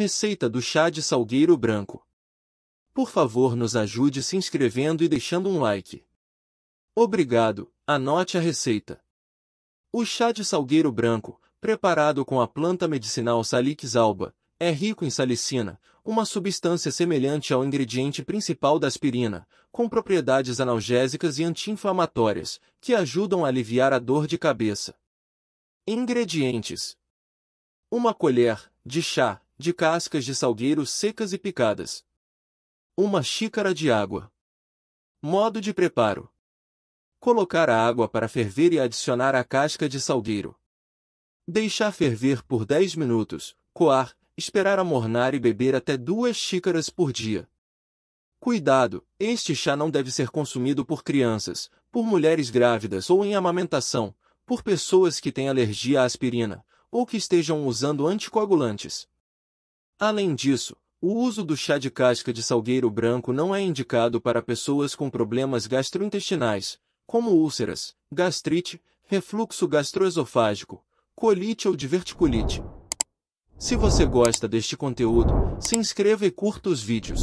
Receita do chá de salgueiro branco. Por favor, nos ajude se inscrevendo e deixando um like. Obrigado. Anote a receita. O chá de salgueiro branco, preparado com a planta medicinal Salix alba, é rico em salicina, uma substância semelhante ao ingrediente principal da aspirina, com propriedades analgésicas e anti-inflamatórias, que ajudam a aliviar a dor de cabeça. Ingredientes: uma colher de chá de cascas de salgueiro secas e picadas. Uma xícara de água. Modo de preparo: Colocar a água para ferver e adicionar a casca de salgueiro. Deixar ferver por 10 minutos, coar, esperar amornar e beber até duas xícaras por dia. Cuidado! Este chá não deve ser consumido por crianças, por mulheres grávidas ou em amamentação, por pessoas que têm alergia à aspirina, ou que estejam usando anticoagulantes. Além disso, o uso do chá de casca de salgueiro branco não é indicado para pessoas com problemas gastrointestinais, como úlceras, gastrite, refluxo gastroesofágico, colite ou diverticulite. Se você gosta deste conteúdo, se inscreva e curta os vídeos.